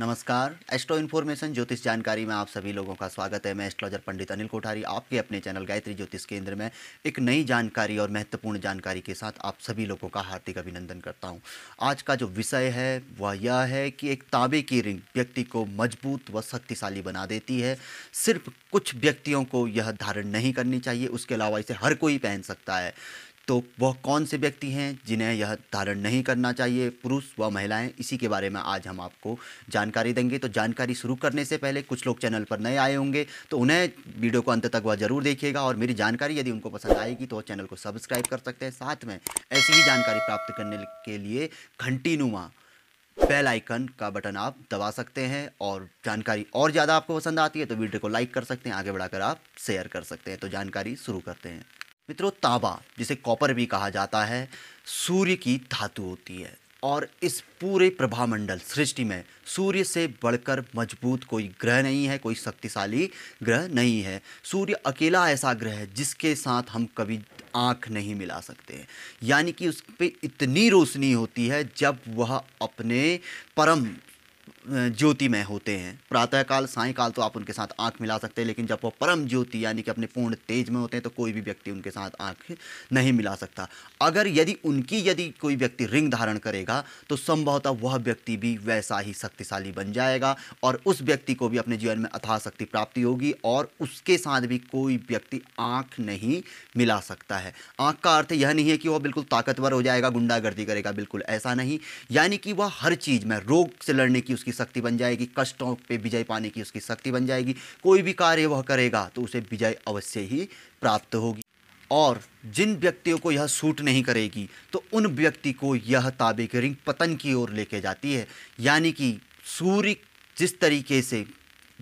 नमस्कार astro information ज्योतिष जानकारी में आप सभी लोगों का स्वागत है मैं एस्ट्रोलॉजर पंडित अनिल कोठारी आपके अपने चैनल गायत्री ज्योतिष केंद्र में एक नई जानकारी और महत्वपूर्ण जानकारी के साथ आप सभी लोगों का हार्दिक अभिनंदन करता हूं आज का जो विषय है वह यह है कि एक तांबे की रिंग व्यक्ति को मजबूत व शक्तिशाली बना देती है सिर्फ कुछ व्यक्तियों को यह धारण नहीं करनी चाहिए उसके अलावा इसे हर कोई पहन सकता है तो वह कौन से व्यक्ति हैं जिन्हें यह धारण नहीं करना चाहिए पुरुष व महिलाएं इसी के बारे में आज हम आपको जानकारी देंगे तो जानकारी शुरू करने से पहले कुछ लोग चैनल पर नए आए होंगे तो उन्हें वीडियो को अंत तक वह जरूर देखिएगा और मेरी जानकारी यदि उनको पसंद आएगी तो चैनल को सब्सक्राइब कर सकते हैं साथ में ऐसी ही जानकारी प्राप्त करने के लिए घंटी बेल आइकन का बटन आप दबा सकते हैं और जानकारी और ज़्यादा आपको पसंद आती है तो वीडियो को लाइक कर सकते हैं आगे बढ़ाकर आप शेयर कर सकते हैं तो जानकारी शुरू करते हैं मित्रों तांबा जिसे कॉपर भी कहा जाता है सूर्य की धातु होती है और इस पूरे प्रभामंडल सृष्टि में सूर्य से बढ़कर मजबूत कोई ग्रह नहीं है कोई शक्तिशाली ग्रह नहीं है सूर्य अकेला ऐसा ग्रह है जिसके साथ हम कभी आँख नहीं मिला सकते यानी कि उस पर इतनी रोशनी होती है जब वह अपने परम ज्योतिमय होते हैं प्रातःकाल सायकाल तो आप उनके साथ आँख मिला सकते हैं लेकिन जब वो परम ज्योति यानी कि अपने पूर्ण तेज में होते हैं तो कोई भी व्यक्ति उनके साथ आँख नहीं मिला सकता अगर यदि उनकी यदि कोई व्यक्ति रिंग धारण करेगा तो संभवतः वह व्यक्ति भी वैसा ही शक्तिशाली बन जाएगा और उस व्यक्ति को भी अपने जीवन में अथाह शक्ति प्राप्ति होगी और उसके साथ भी कोई व्यक्ति आँख नहीं मिला सकता है आँख का अर्थ यह नहीं है कि वह बिल्कुल ताकतवर हो जाएगा गुंडागर्दी करेगा बिल्कुल ऐसा नहीं यानी कि वह हर चीज़ में रोग से लड़ने की उसकी उसकी शक्ति बन जाएगी कष्टों पे विजय पाने की उसकी शक्ति बन जाएगी कोई भी कार्य वह करेगा तो उसे विजय अवश्य ही प्राप्त होगी और जिन व्यक्तियों को यह सूट नहीं करेगी तो उन व्यक्ति को यह ताबे की रिंग पतन की ओर लेके जाती है यानी कि सूर्य जिस तरीके से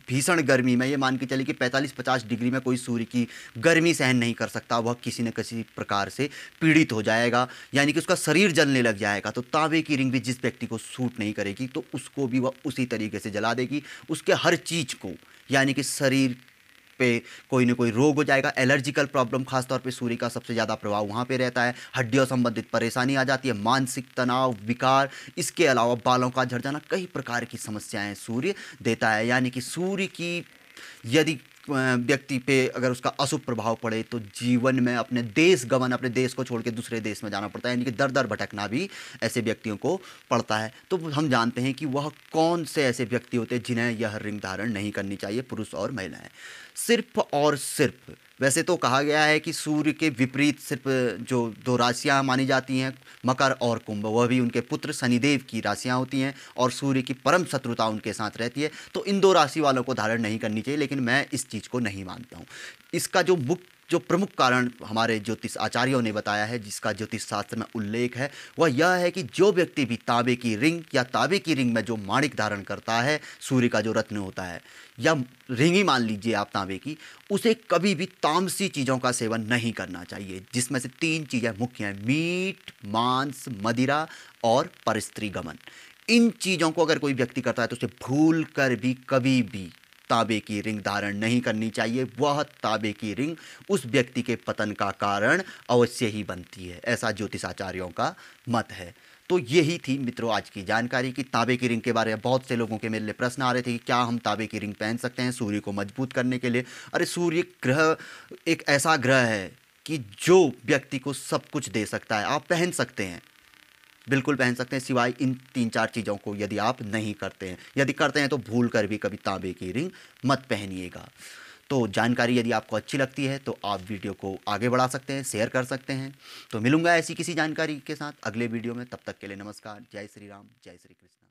भीषण गर्मी में ये मान के चले कि 45-50 डिग्री में कोई सूर्य की गर्मी सहन नहीं कर सकता वह किसी न किसी प्रकार से पीड़ित हो जाएगा यानी कि उसका शरीर जलने लग जाएगा तो तांबे की रिंग भी जिस व्यक्ति को सूट नहीं करेगी तो उसको भी वह उसी तरीके से जला देगी उसके हर चीज़ को यानी कि शरीर पे कोई ना कोई रोग हो जाएगा एलर्जिकल प्रॉब्लम खासतौर पर सूर्य का सबसे ज़्यादा प्रभाव वहाँ पे रहता है हड्डियों संबंधित परेशानी आ जाती है मानसिक तनाव विकार इसके अलावा बालों का झड़ जाना कई प्रकार की समस्याएं सूर्य देता है यानी कि सूर्य की यदि व्यक्ति पे अगर उसका अशुभ प्रभाव पड़े तो जीवन में अपने देश गमन अपने देश को छोड़ के दूसरे देश में जाना पड़ता है यानी कि दर दर भटकना भी ऐसे व्यक्तियों को पड़ता है तो हम जानते हैं कि वह कौन से ऐसे व्यक्ति होते हैं जिन्हें यह रिंग धारण नहीं करनी चाहिए पुरुष और महिलाएं सिर्फ और सिर्फ वैसे तो कहा गया है कि सूर्य के विपरीत सिर्फ जो दो राशियाँ मानी जाती हैं मकर और कुंभ वह भी उनके पुत्र शनिदेव की राशियाँ होती हैं और सूर्य की परम शत्रुता उनके साथ रहती है तो इन दो राशि वालों को धारण नहीं करनी चाहिए लेकिन मैं इस चीज़ को नहीं मानता हूँ इसका जो मुख्य जो प्रमुख कारण हमारे ज्योतिष आचार्यों ने बताया है जिसका ज्योतिष शास्त्र में उल्लेख है वह यह है कि जो व्यक्ति भी तांबे की रिंग या तांबे की रिंग में जो माणिक धारण करता है सूर्य का जो रत्न होता है या रिंग ही मान लीजिए आप तांबे की उसे कभी भी तामसी चीज़ों का सेवन नहीं करना चाहिए जिसमें से तीन चीज़ें मुख्य हैं मीट मांस मदिरा और परिस्त्री गमन इन चीज़ों को अगर कोई व्यक्ति करता है तो उसे भूल कर भी कभी भी ताबे की रिंग धारण नहीं करनी चाहिए वह ताबे की रिंग उस व्यक्ति के पतन का कारण अवश्य ही बनती है ऐसा ज्योतिषाचार्यों का मत है तो यही थी मित्रों आज की जानकारी कि तांबे की रिंग के बारे में बहुत से लोगों के मेरे लिए प्रश्न आ रहे थे कि क्या हम ताबे की रिंग पहन सकते हैं सूर्य को मजबूत करने के लिए अरे सूर्य ग्रह एक ऐसा ग्रह है कि जो व्यक्ति को सब कुछ दे सकता है आप पहन सकते हैं बिल्कुल पहन सकते हैं सिवाय इन तीन चार चीज़ों को यदि आप नहीं करते हैं यदि करते हैं तो भूल कर भी कभी तांबे की रिंग मत पहनिएगा तो जानकारी यदि आपको अच्छी लगती है तो आप वीडियो को आगे बढ़ा सकते हैं शेयर कर सकते हैं तो मिलूंगा ऐसी किसी जानकारी के साथ अगले वीडियो में तब तक के लिए नमस्कार जय श्री राम जय श्री कृष्ण